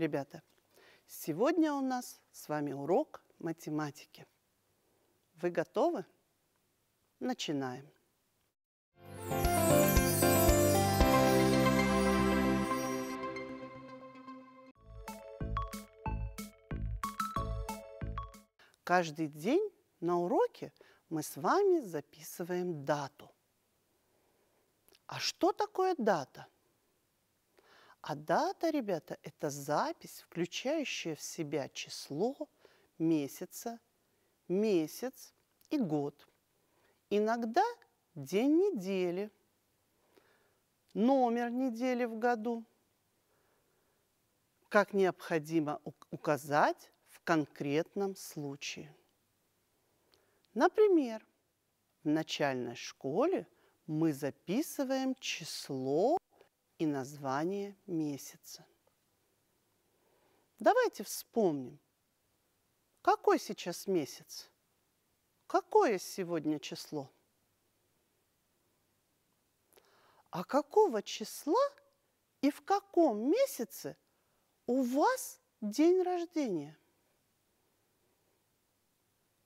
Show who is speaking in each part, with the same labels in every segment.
Speaker 1: ребята, сегодня у нас с вами урок математики. Вы готовы? Начинаем. Каждый день на уроке мы с вами записываем дату. А что такое дата? Дата. А дата, ребята, это запись, включающая в себя число месяца, месяц и год. Иногда день недели, номер недели в году. Как необходимо указать в конкретном случае. Например, в начальной школе мы записываем число и название месяца. Давайте вспомним, какой сейчас месяц? Какое сегодня число? А какого числа и в каком месяце у вас день рождения?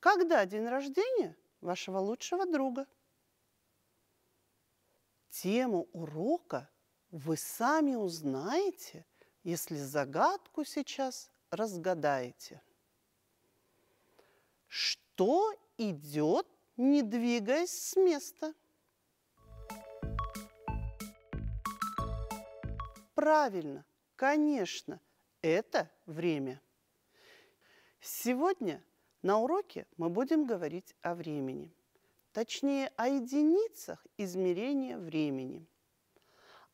Speaker 1: Когда день рождения вашего лучшего друга? Тему урока – вы сами узнаете, если загадку сейчас разгадаете. Что идет, не двигаясь с места? Правильно, конечно, это время. Сегодня на уроке мы будем говорить о времени, точнее о единицах измерения времени.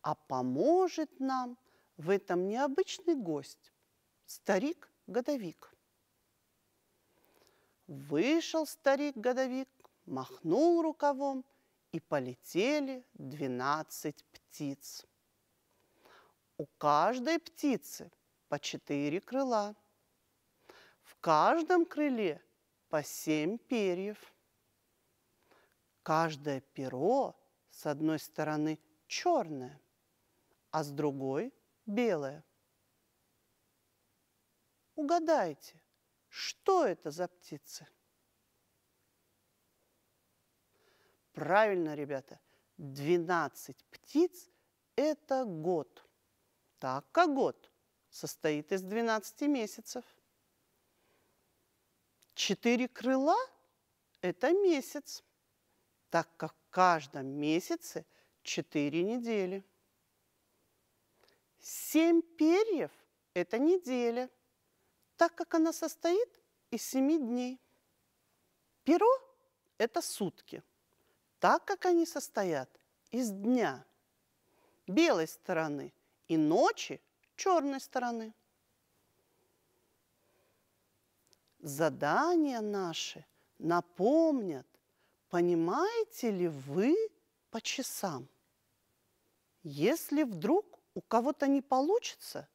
Speaker 1: А поможет нам в этом необычный гость, старик-годовик. Вышел старик-годовик, махнул рукавом, и полетели двенадцать птиц. У каждой птицы по четыре крыла. В каждом крыле по семь перьев. Каждое перо с одной стороны черное, а с другой – белое. Угадайте, что это за птицы? Правильно, ребята, 12 птиц – это год. Так как год состоит из 12 месяцев. Четыре крыла – это месяц, так как в каждом месяце четыре недели – Семь перьев – это неделя, так как она состоит из семи дней. Перо – это сутки, так как они состоят из дня, белой стороны и ночи – черной стороны. Задания наши напомнят, понимаете ли вы по часам. Если вдруг у кого-то не получится,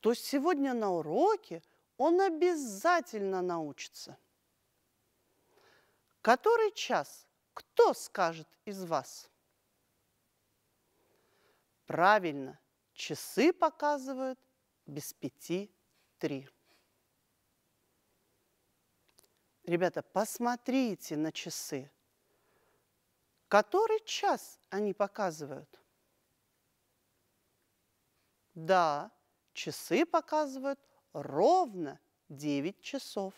Speaker 1: то сегодня на уроке он обязательно научится. Который час? Кто скажет из вас? Правильно, часы показывают без пяти три. Ребята, посмотрите на часы. Который час они показывают? Да, часы показывают ровно 9 часов.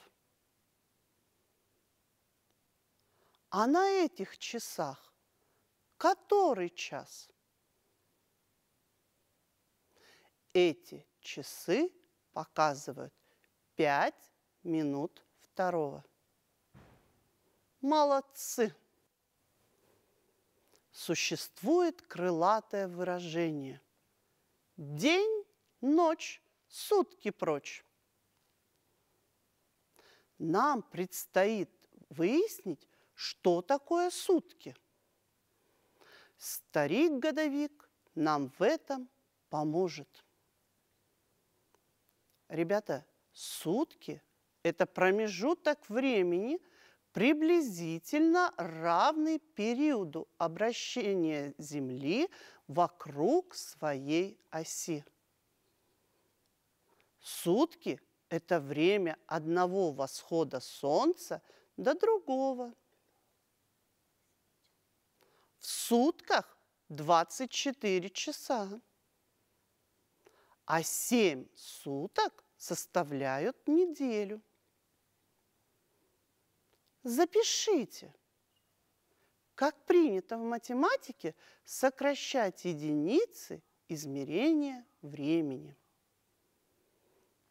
Speaker 1: А на этих часах который час? Эти часы показывают 5 минут второго. Молодцы! Существует крылатое выражение – День, ночь, сутки прочь. Нам предстоит выяснить, что такое сутки. Старик-годовик нам в этом поможет. Ребята, сутки – это промежуток времени, приблизительно равный периоду обращения Земли вокруг своей оси. Сутки – это время одного восхода солнца до другого. В сутках 24 часа, а 7 суток составляют неделю. Запишите – как принято в математике, сокращать единицы измерения времени.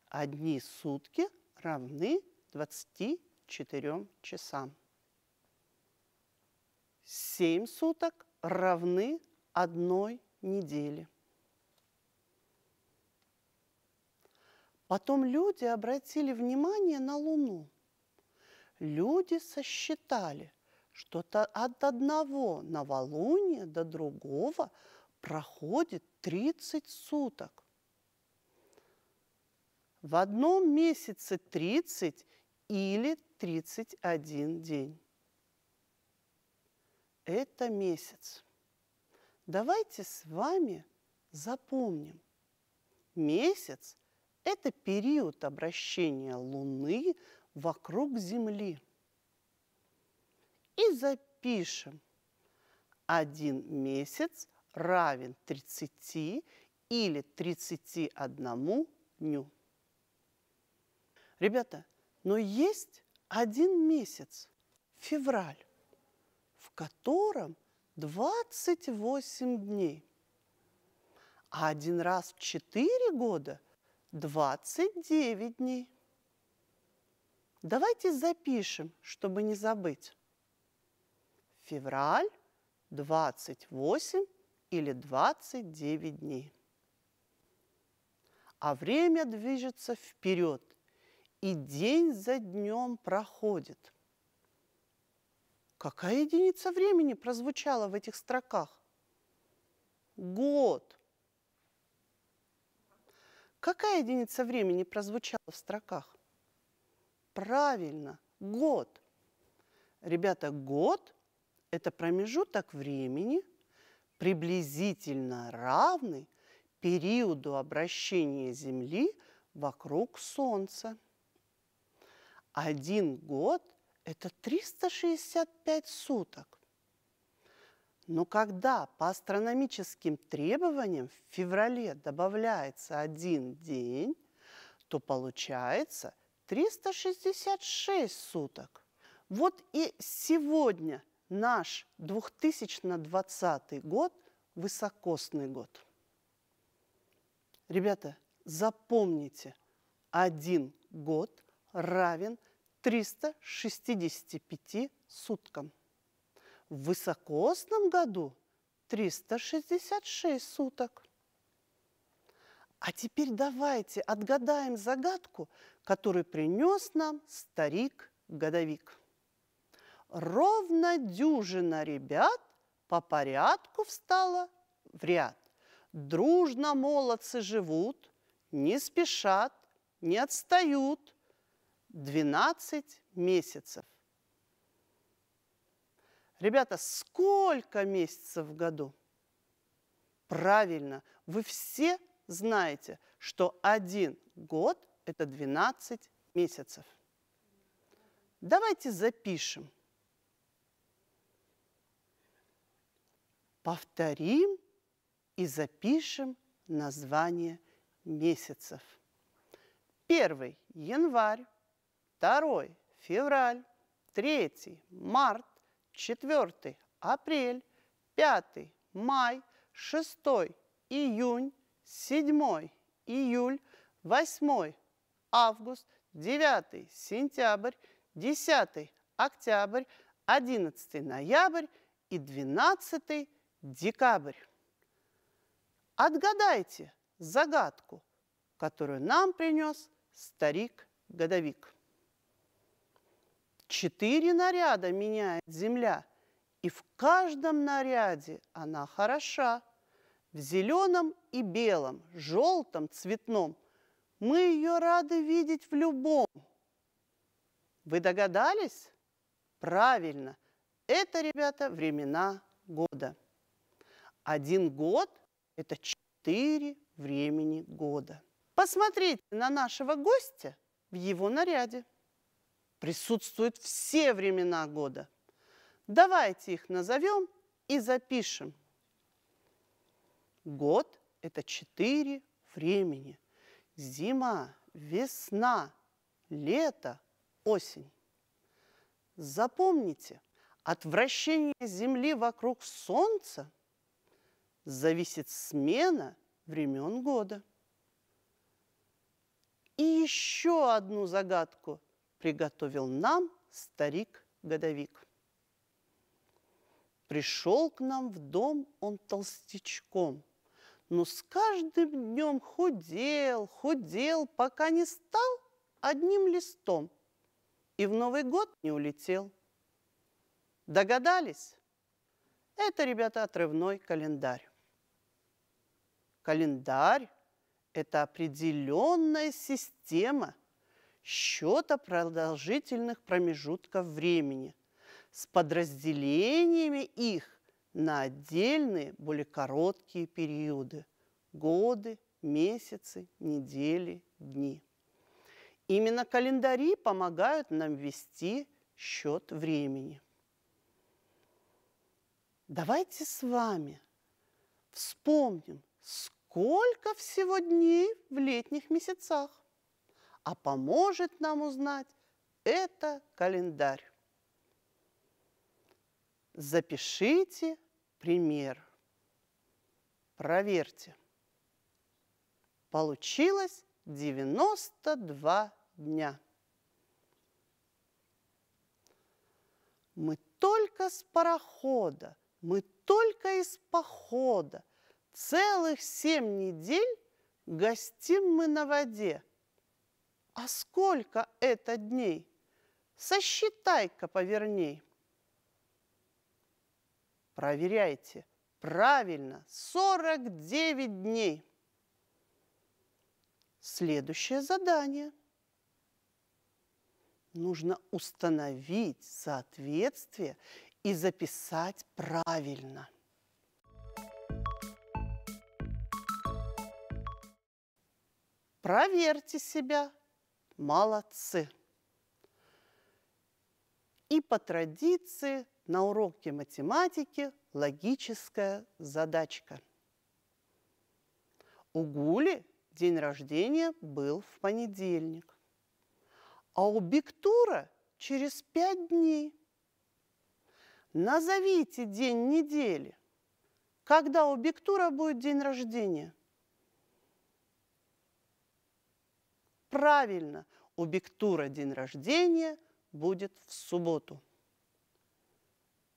Speaker 1: Одни сутки равны 24 часам. Семь суток равны одной неделе. Потом люди обратили внимание на Луну. Люди сосчитали, что то от одного новолуния до другого проходит 30 суток. В одном месяце 30 или 31 день. Это месяц. Давайте с вами запомним. Месяц – это период обращения Луны вокруг Земли – и запишем. один месяц равен 30 или 31 дню. Ребята, но есть один месяц, февраль, в котором 28 дней. А один раз в 4 года 29 дней. Давайте запишем, чтобы не забыть февраль 28 или 29 дней. А время движется вперед, и день за днем проходит. Какая единица времени прозвучала в этих строках? Год. Какая единица времени прозвучала в строках? Правильно, год. Ребята, год это промежуток времени, приблизительно равный периоду обращения Земли вокруг Солнца. Один год – это 365 суток. Но когда по астрономическим требованиям в феврале добавляется один день, то получается 366 суток. Вот и сегодня – наш 2020 год – высокосный год. Ребята, запомните, один год равен 365 суткам. В высокосном году 366 суток. А теперь давайте отгадаем загадку, которую принес нам старик-годовик ровно дюжина ребят по порядку встала в ряд. Дружно молодцы живут, не спешат, не отстают. Двенадцать месяцев. Ребята, сколько месяцев в году? Правильно, вы все знаете, что один год – это 12 месяцев. Давайте запишем. повторим и запишем название месяцев. Первый – январь, второй – февраль, третий – март, четвертый – апрель, пятый – май, шестой – июнь, седьмой – июль, восьмой – август, девятый – сентябрь, десятый – октябрь, одиннадцатый – ноябрь и двенадцатый декабрь. Отгадайте загадку, которую нам принес старик-годовик. Четыре наряда меняет земля, и в каждом наряде она хороша. В зеленом и белом, желтом, цветном мы ее рады видеть в любом. Вы догадались? Правильно, это, ребята, времена года. Один год – это четыре времени года. Посмотрите на нашего гостя в его наряде. Присутствуют все времена года. Давайте их назовем и запишем. Год – это четыре времени. Зима, весна, лето, осень. Запомните, от вращения Земли вокруг Солнца – зависит смена времен года. И еще одну загадку приготовил нам старик-годовик. Пришел к нам в дом он толстячком, но с каждым днем худел, худел, пока не стал одним листом и в Новый год не улетел. Догадались? Это, ребята, отрывной календарь. Календарь – это определенная система счета продолжительных промежутков времени с подразделениями их на отдельные более короткие периоды – годы, месяцы, недели, дни. Именно календари помогают нам вести счет времени. Давайте с вами вспомним, сколько сколько всего дней в летних месяцах. А поможет нам узнать это календарь. Запишите пример. Проверьте. Получилось 92 дня. Мы только с парохода, мы только из похода – Целых семь недель гостим мы на воде. А сколько это дней? Сосчитай-ка поверней. Проверяйте. Правильно, 49 дней. Следующее задание. Нужно установить соответствие и записать правильно. Проверьте себя. Молодцы! И по традиции на уроке математики логическая задачка. У Гули день рождения был в понедельник, а у Биктура через пять дней. Назовите день недели, когда у Биктура будет день рождения – Правильно, у Бектура день рождения будет в субботу.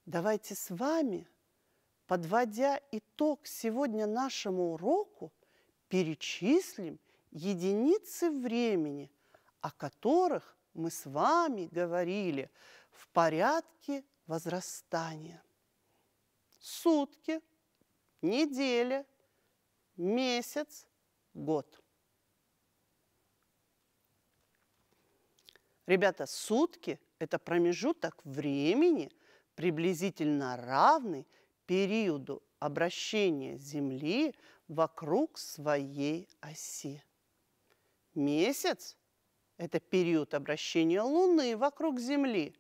Speaker 1: Давайте с вами, подводя итог сегодня нашему уроку, перечислим единицы времени, о которых мы с вами говорили в порядке возрастания. Сутки, неделя, месяц, год – Ребята, сутки – это промежуток времени, приблизительно равный периоду обращения Земли вокруг своей оси. Месяц – это период обращения Луны вокруг Земли.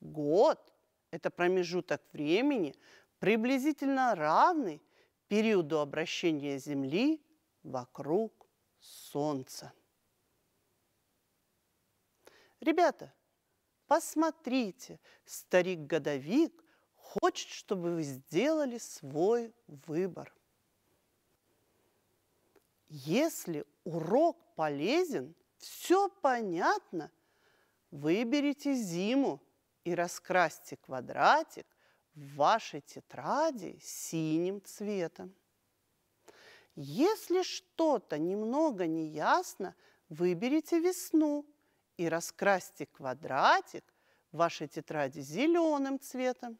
Speaker 1: Год – это промежуток времени, приблизительно равный периоду обращения Земли вокруг Солнца. Ребята, посмотрите, старик-годовик хочет, чтобы вы сделали свой выбор. Если урок полезен, все понятно, выберите зиму и раскрасьте квадратик в вашей тетради синим цветом. Если что-то немного неясно, выберите весну и раскрасьте квадратик в вашей тетради зеленым цветом.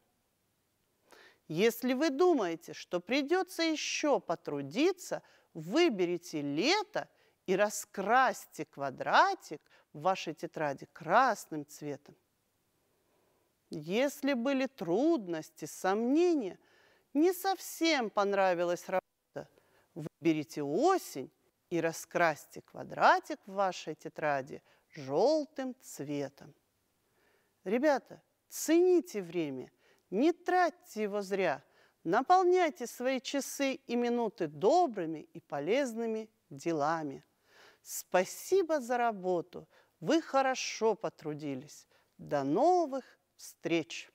Speaker 1: Если вы думаете, что придется еще потрудиться, выберите лето и раскрасьте квадратик в вашей тетради красным цветом. Если были трудности, сомнения, не совсем понравилась работа, выберите осень и раскрасьте квадратик в вашей тетради желтым цветом. Ребята, цените время, не тратьте его зря, наполняйте свои часы и минуты добрыми и полезными делами. Спасибо за работу, вы хорошо потрудились. До новых встреч!